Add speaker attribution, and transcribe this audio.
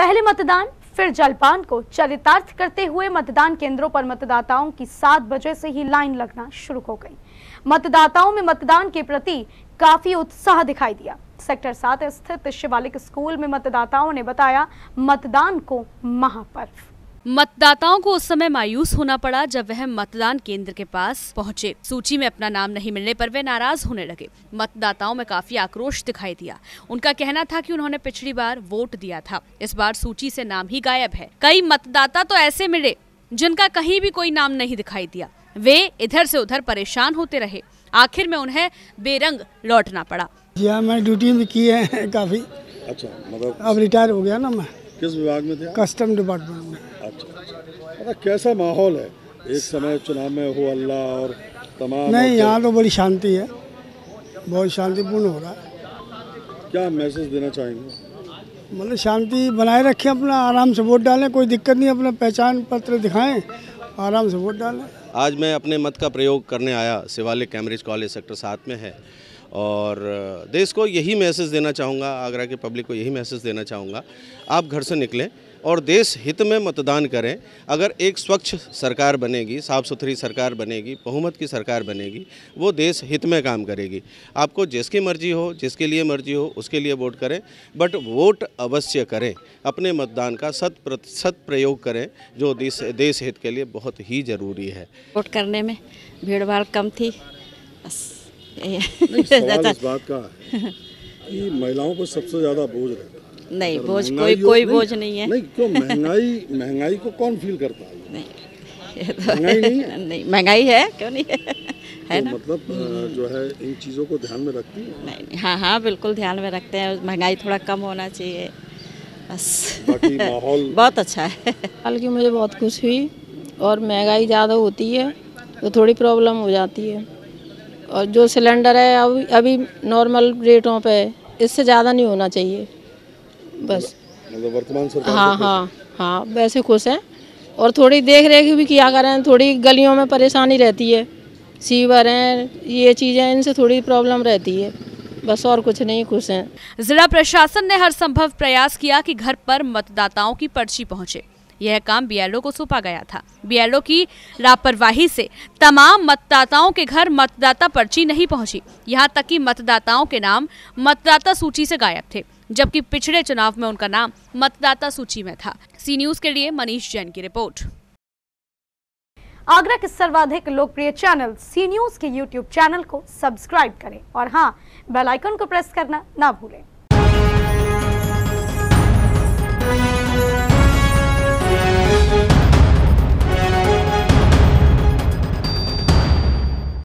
Speaker 1: पहले मतदान फिर जलपान को चरितार्थ करते हुए मतदान केंद्रों पर मतदाताओं की सात बजे से ही लाइन लगना शुरू हो गई मतदाताओं में मतदान के प्रति काफी उत्साह दिखाई दिया सेक्टर सात स्थित शिवालिक स्कूल में मतदाताओं ने बताया मतदान को महापर्व मतदाताओं को उस समय मायूस होना पड़ा जब वह मतदान केंद्र के पास पहुंचे सूची में अपना नाम नहीं मिलने पर वे नाराज होने लगे मतदाताओं में काफी आक्रोश दिखाई दिया उनका कहना था कि उन्होंने पिछली बार वोट दिया था इस बार सूची से नाम ही गायब है कई मतदाता तो ऐसे मिले जिनका कहीं भी कोई नाम नहीं दिखाई दिया वे इधर से उधर परेशान होते रहे आखिर में उन्हें बेरंग लौटना पड़ा
Speaker 2: जी हाँ, मैं ड्यूटी भी की है काफी अच्छा मतलब अब रिटायर हो गया ना मैं
Speaker 3: किस विभाग में थे
Speaker 2: कस्टम डिपार्टमेंट में अच्छा
Speaker 3: अच्छा कैसा माहौल है एक समय चुनाव में हो अल्लाह और तमाम नहीं यहाँ
Speaker 2: तो बड़ी शांति है बहुत शांतिपूर्ण हो रहा है
Speaker 3: क्या मैसेज देना चाहेंगे
Speaker 2: मतलब शांति बनाए रखें अपना आराम से वोट डालें कोई दिक्कत नहीं अपना पहचान पत्र दिखाएं आराम से वोट डालें
Speaker 4: आज मैं अपने मत का प्रयोग करने आया शिवालिक कैम्ब्रिज कॉलेज सेक्टर सात में है और देश को यही मैसेज देना चाहूँगा आगरा के पब्लिक को यही मैसेज देना चाहूँगा आप घर से निकलें और देश हित में मतदान करें अगर एक स्वच्छ सरकार बनेगी साफ़ सुथरी सरकार बनेगी बहुमत की सरकार बनेगी वो देश हित में काम करेगी आपको जिसकी मर्जी हो जिसके लिए मर्जी हो उसके लिए वोट करें बट वोट अवश्य करें अपने मतदान का सत प्रतिशत प्रयोग करें जो देश देश हित के लिए बहुत ही ज़रूरी है
Speaker 5: वोट करने में भीड़ भाड़ कम थी नहीं, सवाल इस बात का है
Speaker 3: कि महिलाओं को सबसे ज्यादा बोझ रहता है नहीं बोझ कोई कोई बोझ नहीं है नहीं क्यों महंगाई महंगाई को कौन फील करता है नहीं
Speaker 5: तो महंगाई नहीं महंगाई है क्यों नहीं है तो
Speaker 3: मतलब जो है इन चीज़ों को ध्यान में
Speaker 5: रखती है नहीं हाँ हाँ बिल्कुल ध्यान में रखते हैं महंगाई थोड़ा कम होना चाहिए बस माहौल बहुत अच्छा है हाल की मुझे बहुत खुश हुई और महंगाई ज़्यादा होती है तो थोड़ी प्रॉब्लम हो जाती है और जो सिलेंडर है अभी अभी नॉर्मल रेटों पे इससे ज़्यादा नहीं होना चाहिए बस मतलब वर्तमान हाँ हाँ हाँ वैसे खुश हैं और थोड़ी देख रेख भी किया करें थोड़ी गलियों में परेशानी रहती है सीवर हैं ये चीज़ें इनसे थोड़ी प्रॉब्लम रहती है बस और कुछ नहीं खुश हैं जिला प्रशासन ने हर संभव प्रयास किया कि घर पर
Speaker 1: मतदाताओं की पर्ची पहुँचे यह काम बीएलओ को सौंपा गया था बीएलओ की लापरवाही से तमाम मतदाताओं के घर मतदाता पर्ची नहीं पहुंची यहां तक कि मतदाताओं के नाम मतदाता सूची से गायब थे जबकि पिछले चुनाव में उनका नाम मतदाता सूची में था सी न्यूज के लिए मनीष जैन की रिपोर्ट आगरा के सर्वाधिक लोकप्रिय चैनल सी न्यूज के यूट्यूब चैनल को सब्सक्राइब करें और हाँ बेलाइकन को प्रेस करना ना भूलें